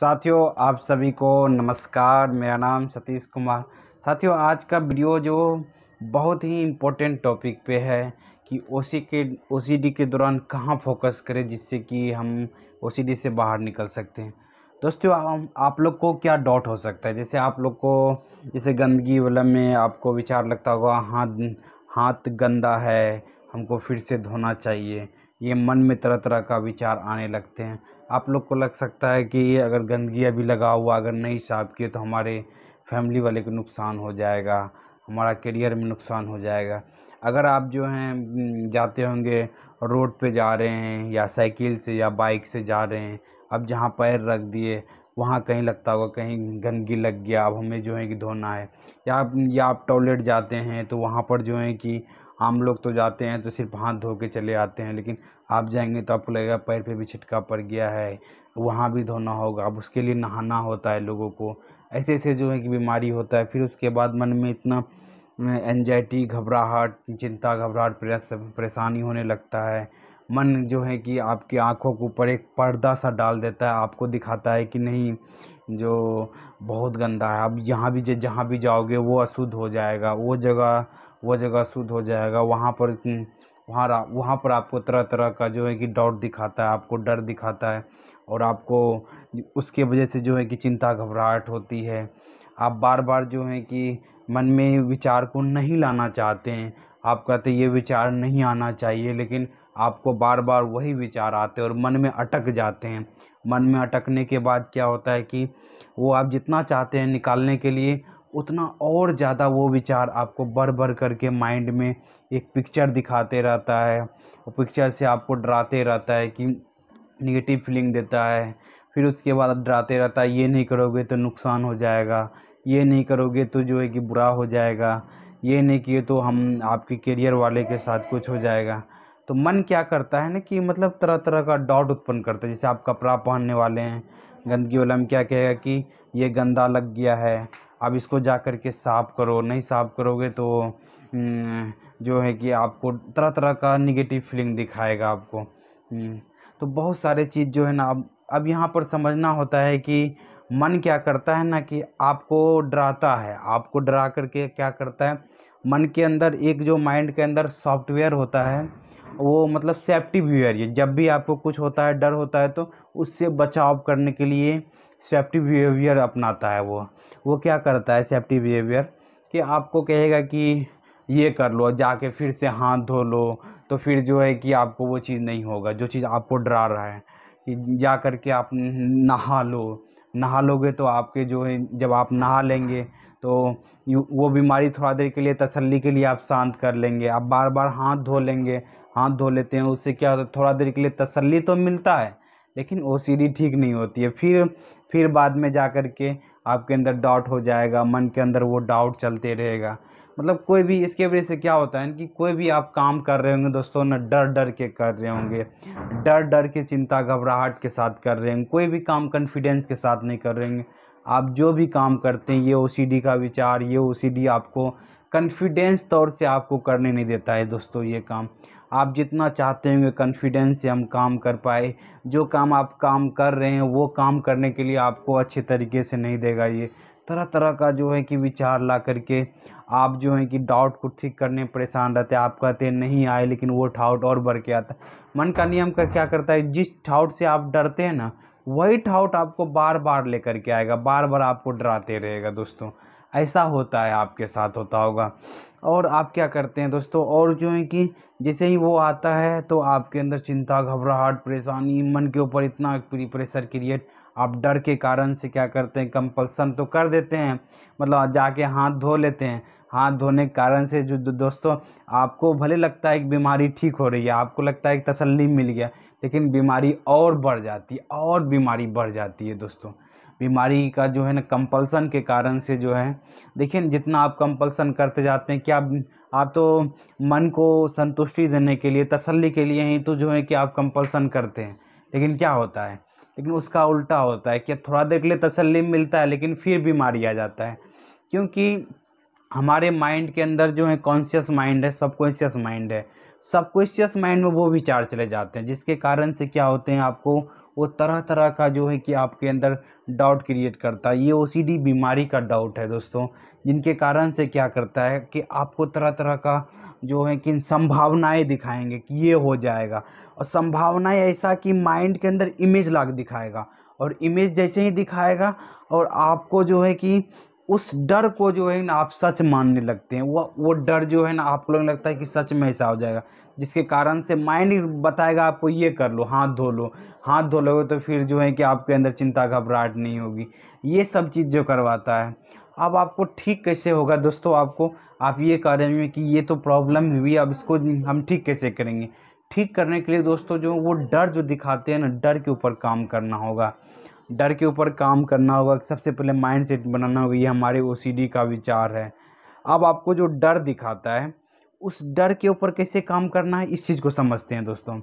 साथियों आप सभी को नमस्कार मेरा नाम सतीश कुमार साथियों आज का वीडियो जो बहुत ही इम्पोर्टेंट टॉपिक पे है कि ओ के ओ के दौरान कहाँ फोकस करें जिससे कि हम ओ से बाहर निकल सकते हैं दोस्तों आ, आप लोग को क्या डॉट हो सकता है जैसे आप लोग को जैसे गंदगी वाला में आपको विचार लगता होगा हाथ हाथ गंदा है हमको फिर से धोना चाहिए ये मन में तरह तरह का विचार आने लगते हैं आप लोग को लग सकता है कि ये अगर गंदगी अभी लगा हुआ अगर नहीं साफ़ किए तो हमारे फैमिली वाले को नुकसान हो जाएगा हमारा करियर में नुकसान हो जाएगा अगर आप जो हैं जाते होंगे रोड पे जा रहे हैं या साइकिल से या बाइक से जा रहे हैं अब जहाँ पैर रख दिए वहाँ कहीं लगता होगा कहीं गंदगी लग गया अब हमें जो है कि धोना है या या आप टॉयलेट जाते हैं तो वहाँ पर जो है कि हम लोग तो जाते हैं तो सिर्फ हाथ धो के चले आते हैं लेकिन आप जाएंगे तो आपको लगेगा पैर पे भी छिटका पड़ गया है वहाँ भी धोना होगा अब उसके लिए नहाना होता है लोगों को ऐसे ऐसे जो है कि बीमारी होता है फिर उसके बाद मन में इतना एनजाइटी घबराहट चिंता घबराहट परेशानी होने लगता है मन जो है कि आपकी आँखों के ऊपर एक पर्दा सा डाल देता है आपको दिखाता है कि नहीं जो बहुत गंदा है अब यहाँ भी जहाँ भी जाओगे वो अशुद्ध हो जाएगा वो जगह वो जगह शुद्ध हो जाएगा वहाँ पर वहाँ वहाँ पर आपको तरह तरह का जो है कि डाउट दिखाता है आपको डर दिखाता है और आपको उसके वजह से जो है कि चिंता घबराहट होती है आप बार बार जो है कि मन में विचार को नहीं लाना चाहते हैं आप कहते ये विचार नहीं आना चाहिए लेकिन आपको बार बार वही विचार आते हैं और मन में अटक जाते हैं मन में अटकने के बाद क्या होता है कि वो आप जितना चाहते हैं निकालने के लिए उतना और ज़्यादा वो विचार आपको बढ़ बढ़ करके माइंड में एक पिक्चर दिखाते रहता है वो पिक्चर से आपको डराते रहता है कि निगेटिव फीलिंग देता है फिर उसके बाद डराते रहता है ये नहीं करोगे तो नुकसान हो जाएगा ये नहीं करोगे तो जो है कि बुरा हो जाएगा ये नहीं किए तो हम आपके करियर वाले के साथ कुछ हो जाएगा तो मन क्या करता है ना कि मतलब तरह तरह का डाउट उत्पन्न करता है जैसे आप कपड़ा पहनने वाले हैं गंदगी वाला में क्या कहेगा कि ये गंदा लग गया है अब इसको जा कर के साफ़ करो नहीं साफ़ करोगे तो हम्म, जो है कि आपको तरह तरह का निगेटिव फीलिंग दिखाएगा आपको हम्म, तो बहुत सारे चीज़ जो है ना अब अब यहाँ पर समझना होता है कि मन क्या करता है ना कि आपको डराता है आपको डरा करके क्या करता है मन के अंदर एक जो माइंड के अंदर सॉफ्टवेयर होता है वो मतलब सेफ्टी व्यूअर ये जब भी आपको कुछ होता है डर होता है तो उससे बचाव करने के लिए सेफ्टी बिहेवियर अपनाता है वो वो क्या करता है सेफ्टी बिहेवियर कि आपको कहेगा कि ये कर लो जाके फिर से हाथ धो लो तो फिर जो है कि आपको वो चीज़ नहीं होगा जो चीज़ आपको डरा रहा है कि जा कर के आप नहा लो नहा लोगे तो आपके जो है जब आप नहा लेंगे तो वो बीमारी थोड़ा देर के लिए तसल्ली के लिए आप शांत कर लेंगे आप बार बार हाथ धो लेंगे हाथ धो लेते हैं उससे क्या होता है थोड़ा देर के लिए तसल्ली तो मिलता है लेकिन ओ सी डी ठीक नहीं होती है फिर फिर बाद में जा कर के आपके अंदर डाउट हो जाएगा मन के अंदर वो डाउट चलते रहेगा मतलब कोई भी इसके वजह से क्या होता है कि कोई भी आप काम कर रहे होंगे दोस्तों ना डर डर के कर रहे होंगे डर डर के चिंता घबराहट के साथ कर रहे होंगे कोई भी काम कॉन्फिडेंस के साथ नहीं कर रहे होंगे आप जो भी काम करते हैं ये ओ का विचार ये ओ आपको कॉन्फिडेंस तौर से आपको करने नहीं देता है दोस्तों ये काम आप जितना चाहते होंगे कॉन्फिडेंस से हम काम कर पाए जो काम आप काम कर रहे हैं वो काम करने के लिए आपको अच्छे तरीके से नहीं देगा ये तरह तरह का जो है कि विचार ला करके आप जो है कि डाउट को ठीक करने परेशान रहते आप कहते हैं नहीं आए लेकिन वो ठाउट और बढ़ के आता मन का नियम कर क्या करता है जिस ठाउट से आप डरते हैं ना वही ठाउट आपको बार बार लेकर के आएगा बार बार आपको डराते रहेगा दोस्तों ऐसा होता है आपके साथ होता होगा और आप क्या करते हैं दोस्तों और जो है कि जैसे ही वो आता है तो आपके अंदर चिंता घबराहट परेशानी मन के ऊपर इतना प्रेशर क्रिएट आप डर के कारण से क्या करते हैं कंपल्सन तो कर देते हैं मतलब जाके हाथ धो लेते हैं हाथ धोने के कारण से जो दोस्तों आपको भले लगता है कि बीमारी ठीक हो रही है आपको लगता है कि तसल्ली मिल गया लेकिन बीमारी और बढ़ जाती है और बीमारी बढ़ जाती है दोस्तों बीमारी का जो है ना कंपल्सन के कारण से जो है देखिए जितना आप कंपल्सन करते जाते हैं क्या आप तो मन को संतुष्टि देने के लिए तसल्ली के लिए ही तो जो है कि आप कंपल्सन करते हैं लेकिन क्या होता है लेकिन उसका उल्टा होता है कि थोड़ा देर के लिए तसल्ली मिलता है लेकिन फिर बीमारी आ जाता है क्योंकि हमारे माइंड के अंदर जो है कॉन्शियस माइंड है सब कॉन्शियस माइंड है सब माइंड में वो विचार चले जाते हैं जिसके कारण से क्या होते हैं आपको वो तरह तरह का जो है कि आपके अंदर डाउट क्रिएट करता है ये ओ बीमारी का डाउट है दोस्तों जिनके कारण से क्या करता है कि आपको तरह तरह का जो है कि संभावनाएं दिखाएंगे कि ये हो जाएगा और संभावनाएं ऐसा कि माइंड के अंदर इमेज लाग दिखाएगा और इमेज जैसे ही दिखाएगा और आपको जो है कि उस डर को जो है ना आप सच मानने लगते हैं वो वो डर जो है ना आप लोगों को लगता है कि सच में ऐसा हो जाएगा जिसके कारण से माइंड बताएगा आपको ये कर लो हाथ धो लो हाथ धो लोगे तो फिर जो है कि आपके अंदर चिंता घबराहट नहीं होगी ये सब चीज़ जो करवाता है अब आपको ठीक कैसे होगा दोस्तों आपको आप ये कह रहे हैं कि ये तो प्रॉब्लम हुई अब इसको हम ठीक कैसे करेंगे ठीक करने के लिए दोस्तों जो वो डर जो दिखाते हैं ना डर के ऊपर काम करना होगा डर के ऊपर काम करना होगा सबसे पहले माइंड सेट बनाना होगा ये हमारे ओ का विचार है अब आपको जो डर दिखाता है उस डर के ऊपर कैसे काम करना है इस चीज़ को समझते हैं दोस्तों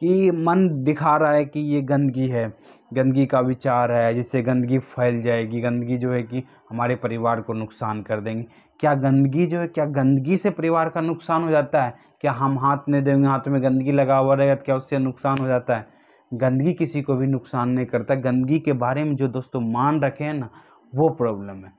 कि मन दिखा रहा है कि ये गंदगी है गंदगी का विचार है जिससे गंदगी फैल जाएगी गंदगी जो है कि हमारे परिवार को नुकसान कर देंगे क्या गंदगी जो है क्या गंदगी से परिवार का नुकसान हो जाता है क्या हम हाथ नहीं देंगे हाथ में गंदगी लगा हुआ रहेगा तो क्या उससे नुकसान हो जाता है गंदगी किसी को भी नुकसान नहीं करता गंदगी के बारे में जो दोस्तों मान रखे हैं ना वो प्रॉब्लम है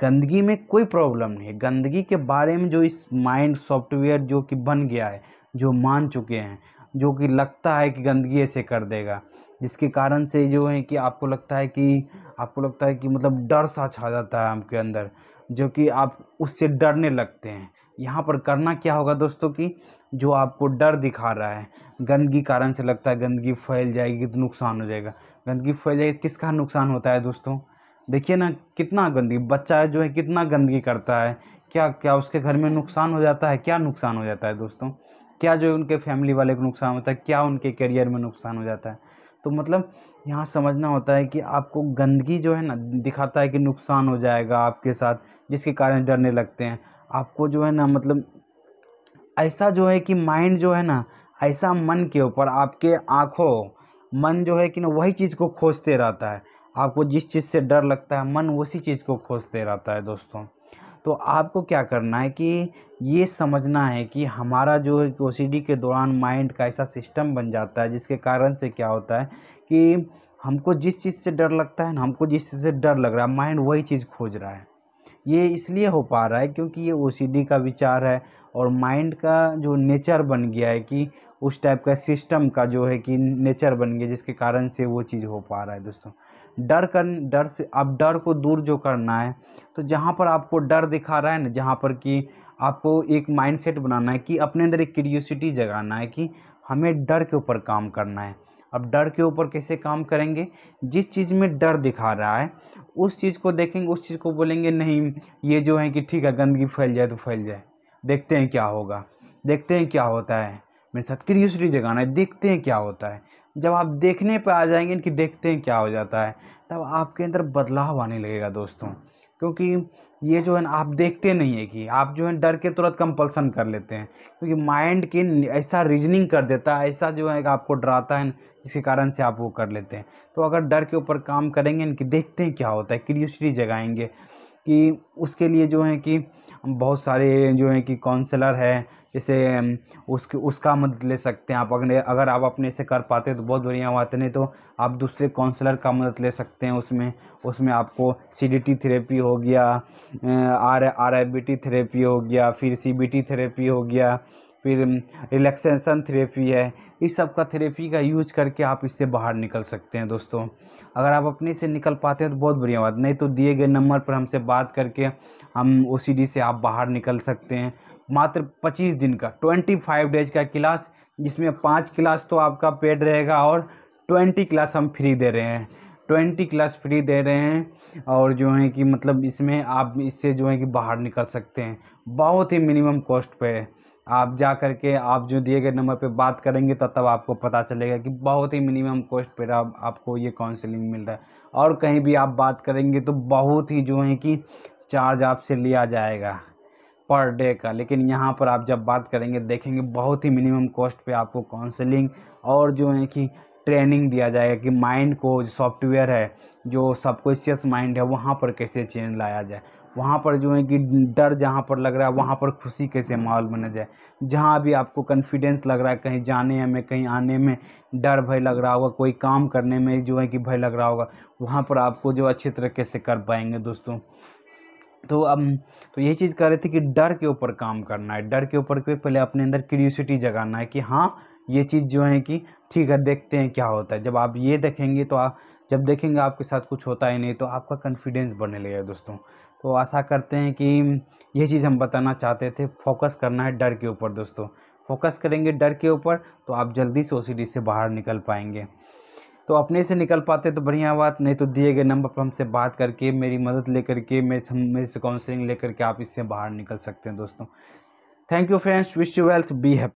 गंदगी में कोई प्रॉब्लम नहीं है गंदगी के बारे में जो इस माइंड सॉफ्टवेयर जो कि बन गया है जो मान चुके हैं जो कि लगता है कि गंदगी ऐसे कर देगा जिसके कारण से जो है कि आपको लगता है कि आपको लगता है कि मतलब डर सा छा जाता है आपके अंदर जो कि आप उससे डरने लगते हैं यहाँ पर करना क्या होगा दोस्तों कि जो आपको डर दिखा रहा है गंदगी कारण से लगता है गंदगी फैल जाएगी तो नुकसान हो जाएगा गंदगी फैल जाएगी किसका नुकसान होता है दोस्तों देखिए ना कितना गंदगी बच्चा जो है कितना गंदगी करता है क्या क्या उसके घर में नुकसान हो जाता है क्या नुकसान हो जाता है दोस्तों क्या जो उनके फैमिली वाले को नुकसान होता है क्या उनके करियर में नुकसान हो जाता है तो मतलब यहाँ समझना होता है कि आपको गंदगी जो है ना दिखाता है कि नुकसान हो जाएगा आपके साथ जिसके कारण डरने लगते हैं आपको जो है ना मतलब ऐसा जो है कि माइंड जो है ना ऐसा मन के ऊपर आपके आँखों मन जो है कि ना वही चीज़ को खोजते रहता है आपको जिस चीज़ से डर लगता है मन उसी चीज़ को खोजते रहता है दोस्तों तो आपको क्या करना है कि ये समझना है कि हमारा जो है ओ के दौरान माइंड का ऐसा सिस्टम बन जाता है जिसके कारण से क्या होता है कि हमको जिस चीज़ से डर लगता है ना हमको जिस चीज़ से डर लग रहा है माइंड वही चीज़ खोज रहा है ये इसलिए हो पा रहा है क्योंकि ये ओ का विचार है और माइंड का जो नेचर बन गया है कि उस टाइप का सिस्टम का जो है कि नेचर बन गया जिसके कारण से वो चीज़ हो पा रहा है दोस्तों डर कर डर से आप डर को दूर जो करना है तो जहाँ पर आपको डर दिखा रहा है ना जहाँ पर कि आपको एक माइंडसेट बनाना है कि अपने अंदर एक क्यूरियोसिटी जगाना है कि हमें डर के ऊपर काम करना है अब डर के ऊपर कैसे काम करेंगे जिस चीज़ में डर दिखा रहा है उस चीज़ को देखेंगे उस चीज़ को बोलेंगे नहीं ये जो है कि ठीक है गंदगी फैल जाए तो फैल जाए देखते हैं क्या होगा देखते हैं क्या होता है मेरे साथ क्रियोसिटी जगाना है देखते हैं क्या होता है जब आप देखने पर आ जाएंगे इनकी देखते हैं क्या हो जाता है तब आपके अंदर बदलाव आने लगेगा दोस्तों क्योंकि ये जो है आप देखते नहीं है कि आप जो है डर के तुरंत कंपल्सन कर लेते हैं क्योंकि माइंड के ऐसा रीजनिंग कर देता है ऐसा जो है आपको डराता है जिसके कारण से आप वो कर लेते हैं तो अगर डर के ऊपर काम करेंगे इनकी देखते हैं क्या होता है क्रियोसिटी जगाएंगे कि उसके लिए जो है कि बहुत सारे जो है कि काउंसलर है जैसे उसके उसका मदद ले सकते हैं आप अगर अगर आप अपने से कर पाते हो तो बहुत बढ़िया बात नहीं तो आप दूसरे काउंसलर का मदद ले सकते हैं उसमें उसमें आपको सी डी टी थेरेपी हो गया R R I B T therapy हो गया फिर सी बी टी थेरेपी हो गया फिर रिलैक्सेशन थेरेपी है इस सब का थेरेपी का यूज करके आप इससे बाहर निकल सकते हैं दोस्तों अगर आप अपने से निकल पाते हैं तो बहुत बढ़िया बात नहीं तो दिए गए नंबर पर हमसे बात करके हम ओ से आप बाहर निकल सकते हैं मात्र पच्चीस दिन का ट्वेंटी फाइव डेज का क्लास जिसमें पाँच क्लास तो आपका पेड रहेगा और ट्वेंटी क्लास हम फ्री दे रहे हैं ट्वेंटी क्लास फ्री दे रहे हैं और जो है कि मतलब इसमें आप इससे जो है कि बाहर निकल सकते हैं बहुत ही मिनिमम कॉस्ट पे है आप जा कर के आप जो दिए गए नंबर पे बात करेंगे तब तब आपको पता चलेगा कि बहुत ही मिनिमम कॉस्ट पर आप, आपको ये काउंसलिंग मिल रहा है और कहीं भी आप बात करेंगे तो बहुत ही जो है कि चार्ज आपसे लिया जाएगा पर डे का लेकिन यहाँ पर आप जब बात करेंगे देखेंगे बहुत ही मिनिमम कॉस्ट पे आपको काउंसलिंग और जो है कि ट्रेनिंग दिया जाएगा कि माइंड को सॉफ्टवेयर है जो सबकॉन्शियस माइंड है वहाँ पर कैसे चेंज लाया जाए वहाँ पर जो है कि डर जहाँ पर लग रहा है वहाँ पर खुशी कैसे माहौल बना जाए जहाँ भी आपको कॉन्फिडेंस लग रहा है कहीं जाने में कहीं आने में डर भय लग रहा होगा कोई काम करने में जो है कि भय लग रहा होगा वहाँ पर आपको जो अच्छे तरीके से कर पाएंगे दोस्तों तो अब तो यही चीज़ कह रहे थे कि डर के ऊपर काम करना है डर के ऊपर पहले अपने अंदर क्यूरियोसिटी जगाना है कि हाँ ये चीज़ जो है कि ठीक है देखते हैं क्या होता है जब आप ये देखेंगे तो आप जब देखेंगे आपके साथ कुछ होता ही नहीं तो आपका कॉन्फिडेंस बढ़ने लगेगा दोस्तों तो आशा करते हैं कि ये चीज़ हम बताना चाहते थे फोकस करना है डर के ऊपर दोस्तों फोकस करेंगे डर के ऊपर तो आप जल्दी से ओ से बाहर निकल पाएंगे तो अपने से निकल पाते तो बढ़िया बात नहीं तो दिए गए नंबर पर हमसे बात करके मेरी मदद ले करके मेरे मेरे से काउंसलिंग लेकर के आप इससे बाहर निकल सकते हैं दोस्तों thank you friends wish you wealth be happy